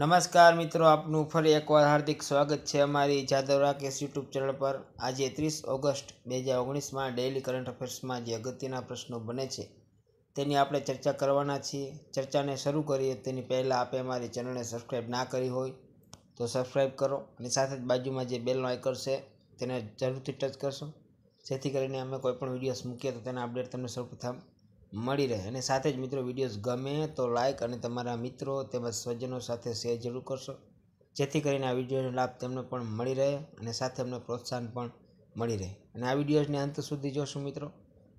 નમસ્કાર મિત્રો આપનું ફરી એકવાર હાર્દિક સ્વાગત છે અમારી જાદવ રાકેશ યુટ્યુબ ચેનલ પર આજે ત્રીસ ઓગસ્ટ બે હજાર ઓગણીસમાં ડેઇલી કરંટ અફેર્સમાં જે અગત્યના પ્રશ્નો બને છે તેની આપણે ચર્ચા કરવાના છીએ ચર્ચાને શરૂ કરીએ તેની પહેલાં આપે અમારી ચેનલને સબસ્ક્રાઈબ ના કરી હોય તો સબસ્ક્રાઈબ કરો અને સાથે જ બાજુમાં જે બેલનો આઇકન છે તેને જરૂરથી ટચ કરશો જેથી કરીને અમે કોઈપણ વિડીયોઝ મૂકીએ તો તેના અપડેટ તમને સૌપ્રથમ મળી રહે અને સાથે જ મિત્રો વિડીયોઝ ગમે તો લાઇક અને તમારા મિત્રો તેમજ સ્વજનો સાથે શેર જરૂર કરશો જેથી કરીને આ વિડીયોનો લાભ તેમને પણ મળી રહે અને સાથે અમને પ્રોત્સાહન પણ મળી રહે અને આ વિડીયોઝને અંત સુધી જોશું મિત્રો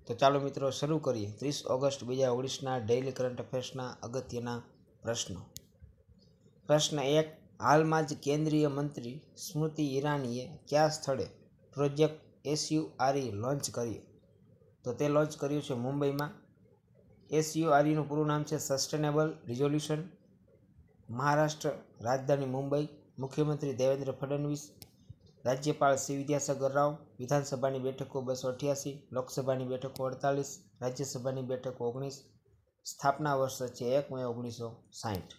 તો ચાલો મિત્રો શરૂ કરીએ ત્રીસ ઓગસ્ટ બે હજાર ઓગણીસના ડેઇલી કરંટ અફેર્સના અગત્યના પ્રશ્નો પ્રશ્ન એક હાલમાં જ કેન્દ્રીય મંત્રી સ્મૃતિ ઈરાનીએ કયા સ્થળે પ્રોજેક્ટ એસયુઆરઈ લોન્ચ કર્યું તો તે લોન્ચ કર્યું છે મુંબઈમાં એસયુઆરઈનું પૂરું નામ છે સસ્ટેનેબલ રિઝોલ્યુશન મહારાષ્ટ્ર રાજધાની મુંબઈ મુખ્યમંત્રી દેવેન્દ્ર ફડણવીસ રાજ્યપાલ શ્રી વિદ્યાસાગર રાવ વિધાનસભાની બેઠકો બસો અઠ્યાસી લોકસભાની બેઠકો અડતાલીસ રાજ્યસભાની બેઠકો ઓગણીસ સ્થાપના વર્ષ છે એક મે ઓગણીસો સાહીઠ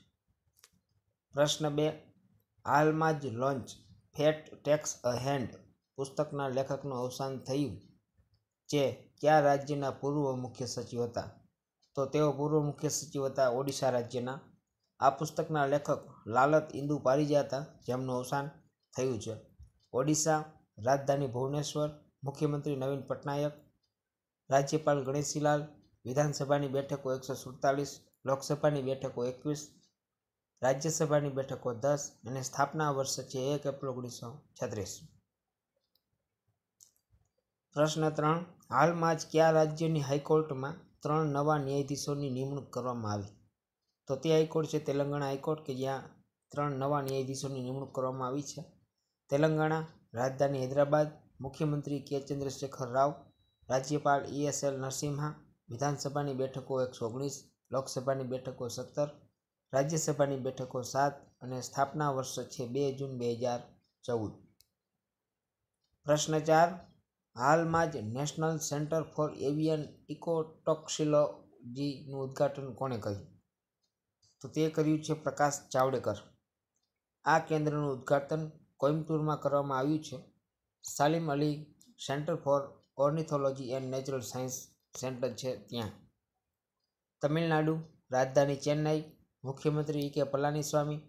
પ્રશ્ન બે હાલમાં જ launch fate takes a hand પુસ્તકના લેખકનું અવસાન થયું જે કયા રાજ્યના પૂર્વ મુખ્ય સચિવ હતા તો તેઓ પૂર્વ મુખ્ય સચિવ હતા ઓડિશા રાજ્યના આ પુસ્તકના લેખક લાલત ઇન્દુ પારિજા હતા જેમનું અવસાન થયું છે ઓડિશા રાજધાની ભુવનેશ્વર મુખ્યમંત્રી નવીન પટનાયક રાજ્યપાલ ગણેશીલાલ વિધાનસભાની બેઠકો એકસો સુડતાલીસ લોકસભાની બેઠકો એકવીસ રાજ્યસભાની બેઠકો દસ અને સ્થાપના વર્ષ છે એક એપ્રિલ ઓગણીસો છત્રીસ પ્રશ્ન ત્રણ હાલમાં જ કયા રાજ્યની હાઈકોર્ટમાં ત્રણ નવા ન્યાયાધીશોની નિમણૂક કરવામાં આવી તો તે હાઈકોર્ટ છે તેલંગાણા હાઈકોર્ટ કે જ્યાં ત્રણ નવા ન્યાયાધીશોની નિમણૂક કરવામાં આવી છે તેલંગાણા રાજધાની હૈદરાબાદ મુખ્યમંત્રી કે ચંદ્રશેખર રાવ રાજ્યપાલ ઈએસએલ નરસિંહા વિધાનસભાની બેઠકો એકસો ઓગણીસ લોકસભાની બેઠકો સત્તર રાજ્યસભાની બેઠકો સાત અને સ્થાપના વર્ષ છે બે જૂન બે હજાર ચૌદ પ્રશ્ન ચાર હાલમાં જ નેશનલ સેન્ટર ફોર એવિયન ઇકોટોક્સિલોજીનું ઉદ્ઘાટન કોણે કર્યું તો તે કર્યું છે પ્રકાશ જાવડેકર આ કેન્દ્રનું ઉદ્ઘાટન કોઇમ્બટૂરમાં કરવામાં આવ્યું છે Salim Ali centre for ornithology and natural science centre છે ત્યાં તમિલનાડુ રાજધાની ચેન્નાઈ મુખ્યમંત્રી ઈ કે પલાનીસ્વામી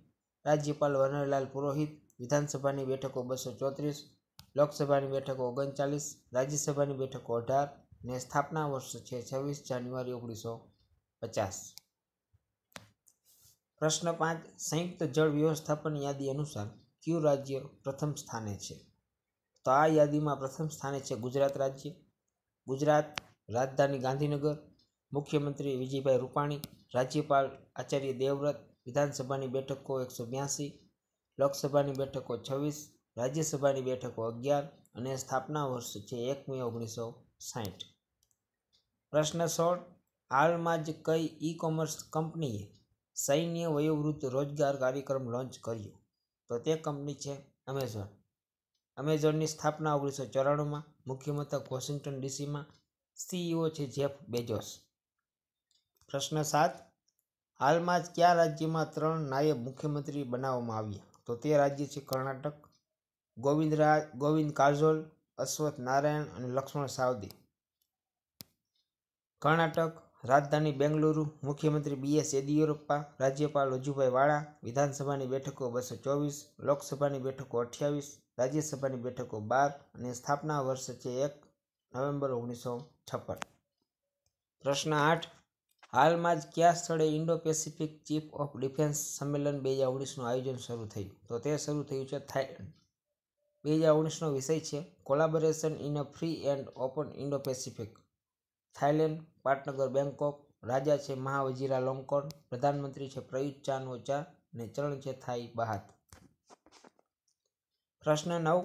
રાજ્યપાલ વનરલાલ પુરોહિત વિધાનસભાની બેઠકો બસો ચોત્રીસ લોકસભાની બેઠકો ઓગણચાલીસ રાજ્યસભાની બેઠકો અઢાર અને સ્થાપના વર્ષ છે છવ્વીસ જાન્યુઆરી ઓગણીસો પચાસ પ્રશ્ન પાંચ સંયુક્ત જળ વ્યવસ્થાપન યાદી અનુસાર કયું રાજ્ય પ્રથમ સ્થાને છે તો આ યાદીમાં પ્રથમ સ્થાને છે ગુજરાત રાજ્ય ગુજરાત રાજધાની ગાંધીનગર મુખ્યમંત્રી વિજયભાઈ રૂપાણી રાજ્યપાલ આચાર્ય દેવવ્રત વિધાનસભાની બેઠકો એકસો બ્યાસી લોકસભાની બેઠકો છવ્વીસ રાજ્યસભાની બેઠકો અગિયાર અને સ્થાપના વર્ષ છે એક મે ઓગણીસો સાહીઠ પ્રશ્ન સોળ હાલમાં જ કઈ ઈ કોમર્સ કંપનીએ સૈન્ય વયોવૃત્ત રોજગાર કાર્યક્રમ લોન્ચ કર્યો તો તે કંપની છે અમેઝોન અમેઝોનની સ્થાપના ઓગણીસો ચોરાણુંમાં મુખ્ય મથક વોશિંગ્ટન ડીસીમાં સીઈઓ e છે જેફ બેજોસ પ્રશ્ન સાત હાલમાં જ કયા રાજ્યમાં ત્રણ નાયબ મુખ્યમંત્રી બનાવવામાં આવ્યા તો તે રાજ્ય છે કર્ણાટક ગોવિંદ રાજ ગોવિંદ કાજોલ અશ્વથ નારાયણ અને લક્ષ્મણ સાવદી કર્ણાટક રાજધાની બેંગલુરુ મુખ્યમંત્રી બી એસ યેદિયુરપ્પા રાજ્યપાલ વજુભાઈ વાળા વિધાનસભાની બેઠકો બસો ચોવીસ લોકસભાની બેઠકો અઠ્યાવીસ રાજ્યસભાની બેઠકો બાર અને સ્થાપના વર્ષ છે એક નવેમ્બર ઓગણીસો છપ્પન પ્રશ્ન આઠ હાલમાં જ કયા સ્થળે Indo Pacific chief of defence સંમેલન બે હજાર ઓગણીસનું આયોજન શરૂ થયું તો તે શરૂ થયું છે થાઇલેન્ડ બે હજાર ઓગણીસનો વિષય છે collaboration in a free and open Indo Pacific Thailand પાટનગર બેંકોક રાજા છે મહાવજીરા લોંગકોર્ન પ્રધાનમંત્રી છે પ્રયુત ચાન ઓચા અને ચરણ છે થાઈ બહાત પ્રશ્ન નવ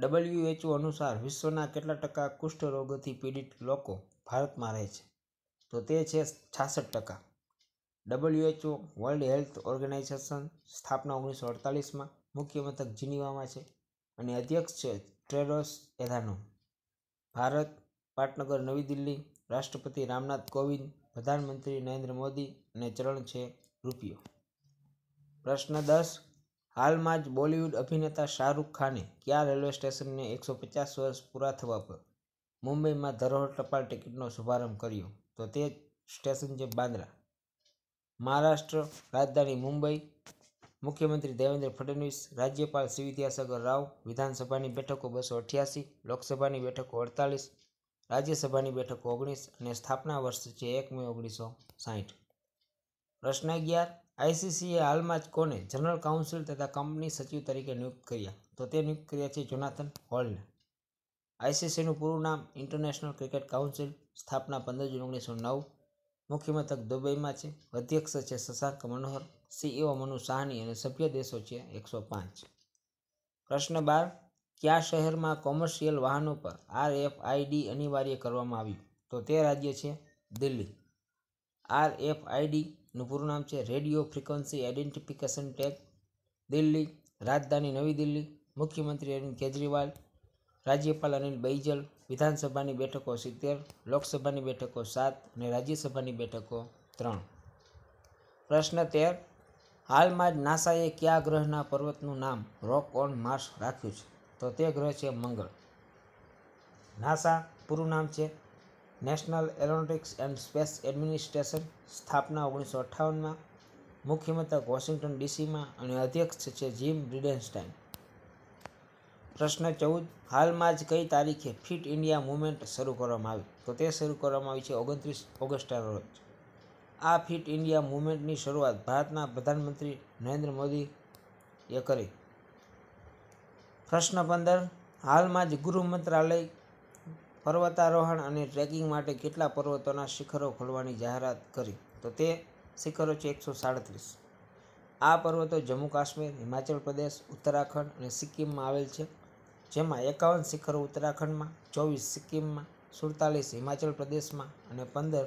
ડબલ્યુએચઓ અનુસાર વિશ્વના કેટલા ટકા કુષ્ઠ કુષ્ઠરોગોથી પીડિત લોકો ભારતમાં રહે છે તો તે છે છાસઠ ટકા ડબલ્યુએચઓ વર્લ્ડ હેલ્થ ઓર્ગેનાઇઝેશન સ્થાપના ઓગણીસો અડતાલીસમાં મુખ્ય મથક જીનીવામાં છે અને અધ્યક્ષ છે ટ્રેડોસ એધાનો ભારત પાટનગર નવી દિલ્હી રાષ્ટ્રપતિ રામનાથ કોવિંદ પ્રધાનમંત્રી નરેન્દ્ર મોદી અને ચરણ છે રૂપિયો પ્રશ્ન દસ હાલમાં જ બોલિવૂડ અભિનેતા શાહરૂખ ખાને કયા રેલવે સ્ટેશનને એકસો પચાસ વર્ષ પૂરા થવા પર મુંબઈમાં ધરોહર ટપાલ ટિકિટનો શુભારંભ કર્યો તો તે સ્ટેશન છે બાંદ્રા મહારાષ્ટ્ર રાજધાની મુંબઈ મુખ્યમંત્રી દેવેન્દ્ર ફડણવીસ રાજ્યપાલ શ્રી વિદ્યાસાગર રાવ વિધાનસભાની બેઠકો બસો અઠ્યાસી લોકસભાની બેઠકો અડતાલીસ રાજ્યસભાની બેઠકો ઓગણીસ અને સ્થાપના વર્ષ છે એક મે ઓગણીસો સાહીઠ પ્રશ્ન અગિયાર આઈસીસીએ હાલમાં જ કોને જનરલ કાઉન્સિલ તથા કંપની સચિવ તરીકે નિયુક્ત કર્યા તો તે નિયુક્ત કર્યા છે જોનાથન હોલને આઈસીસીનું પૂરું નામ ઇન્ટરનેશનલ ક્રિકેટ કાઉન્સિલ સ્થાપના પંદર જૂન ઓગણીસો નવ મુખ્ય મથક દુબઈમાં છે અધ્યક્ષ છે શશાંક મનોહર સીઈઓ મનુ સાહની અને સભ્ય દેશો છે એકસો પાંચ પ્રશ્ન બાર કયા શહેરમાં કોમર્શિયલ વાહનો પર આર એફ આઈડી અનિવાર્ય કરવામાં આવ્યું તો તે રાજ્ય છે દિલ્હી આર એફ આઈડીનું પૂરું નામ છે radio frequency identification tag Delhi રાજધાની નવી દિલ્હી મુખ્યમંત્રી અરવિંદ કેજરીવાલ રાજ્યપાલ અનિલ બૈજલ વિધાનસભાની બેઠકો સિત્તેર લોકસભાની બેઠકો સાત અને રાજ્યસભાની બેઠકો ત્રણ પ્રશ્ન તેર હાલમાં જ નાસાએ કયા ગ્રહના પર્વતનું નામ રોક ઓન માર્સ રાખ્યું છે તો તે ગ્રહ છે મંગળ નાસા પૂરું નામ છે national aeronautics and space administration સ્થાપના ઓગણીસો અઠ્ઠાવનમાં મુખ્ય મથક વોશિંગ્ટન ડીસીમાં અને અધ્યક્ષ છે જીમ બ્રિડેન્સ્ટાઇન પ્રશ્ન ચૌદ હાલમાં જ કઈ તારીખે ફિટ ઇન્ડિયા મુવમેન્ટ શરૂ કરવામાં આવી તો તે શરૂ કરવામાં આવી છે ઓગણત્રીસ ઓગસ્ટના રોજ આ ફિટ ઇન્ડિયા મૂવમેન્ટની શરૂઆત ભારતના પ્રધાનમંત્રી નરેન્દ્ર મોદીએ કરી પ્રશ્ન પંદર હાલમાં જ ગૃહ મંત્રાલય પર્વતારોહણ અને ટ્રેકિંગ માટે કેટલા પર્વતોના શિખરો ખોલવાની જાહેરાત કરી તો તે શિખરો છે એકસો સાડત્રીસ આ પર્વતો જમ્મુ કાશ્મીર હિમાચલ પ્રદેશ ઉત્તરાખંડ અને સિક્કિમમાં આવેલ છે જેમાં એકાવન શિખરો ઉત્તરાખંડમાં ચોવીસ સિક્કિમમાં સુડતાલીસ હિમાચલ પ્રદેશમાં અને પંદર